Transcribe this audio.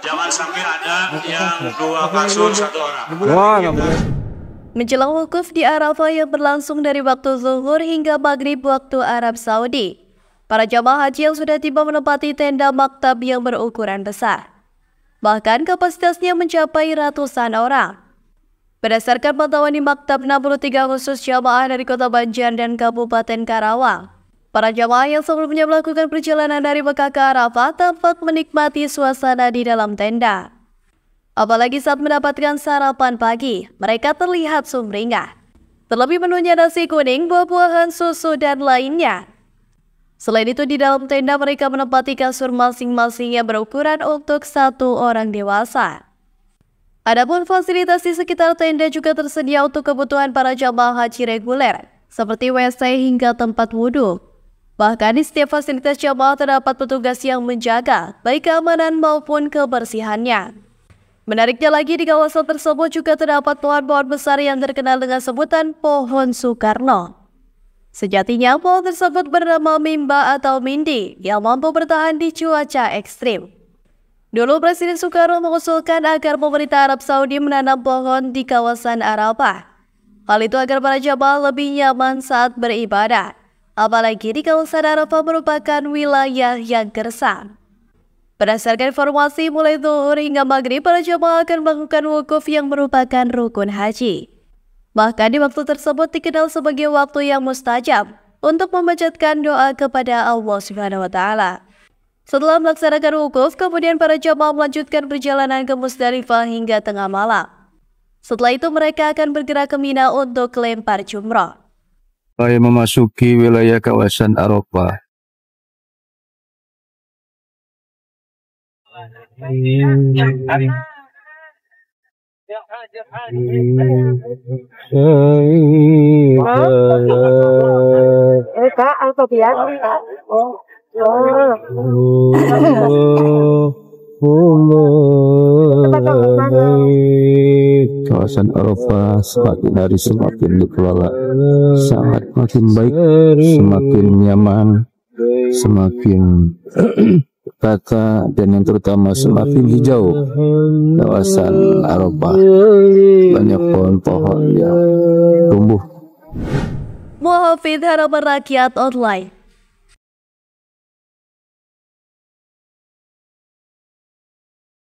Jangan sampai ada yang dua kasur satu orang. Nah, Wah, Menjelang wukuf di Arafah yang berlangsung dari waktu zuhur hingga maghrib waktu Arab Saudi, para jamaah haji yang sudah tiba menempati tenda maktab yang berukuran besar. Bahkan kapasitasnya mencapai ratusan orang. Berdasarkan pantauan di Maktab 63 khusus jamaah dari Kota Banjar dan Kabupaten Karawang, Para jamaah yang sebelumnya melakukan perjalanan dari Mekah ke Arafah tampak menikmati suasana di dalam tenda. Apalagi saat mendapatkan sarapan pagi, mereka terlihat sumringah. Terlebih menunya nasi kuning, buah-buahan, susu, dan lainnya. Selain itu, di dalam tenda mereka menempati kasur masing-masing yang berukuran untuk satu orang dewasa. Adapun fasilitas di sekitar tenda juga tersedia untuk kebutuhan para jamaah haji reguler, seperti WC hingga tempat wudhu. Bahkan di setiap fasilitas jamaah terdapat petugas yang menjaga baik keamanan maupun kebersihannya. Menariknya lagi di kawasan tersebut juga terdapat pohon-pohon besar yang terkenal dengan sebutan pohon Soekarno. Sejatinya pohon tersebut bernama mimba atau mindi yang mampu bertahan di cuaca ekstrim. Dulu Presiden Soekarno mengusulkan agar pemerintah Arab Saudi menanam pohon di kawasan Arabah, Hal itu agar para jamaah lebih nyaman saat beribadah apalagi di kawasan Arafah merupakan wilayah yang gersang. Berdasarkan informasi mulai zuhur hingga maghrib, para jemaah akan melakukan wukuf yang merupakan rukun haji. Bahkan di waktu tersebut dikenal sebagai waktu yang mustajab untuk memanjatkan doa kepada Allah Subhanahu wa taala. Setelah melaksanakan wukuf, kemudian para jemaah melanjutkan perjalanan ke Musdalifah hingga tengah malam. Setelah itu mereka akan bergerak ke Mina untuk lempar jumrah sampai memasuki wilayah kawasan Eropa kawasan Eropa semakin hari semakin dikelola sangat makin baik, semakin nyaman, semakin kata dan yang terutama semakin hijau kawasan Eropa. Banyak pohon-pohon yang tumbuh. Muhafid Harapan Rakyat Online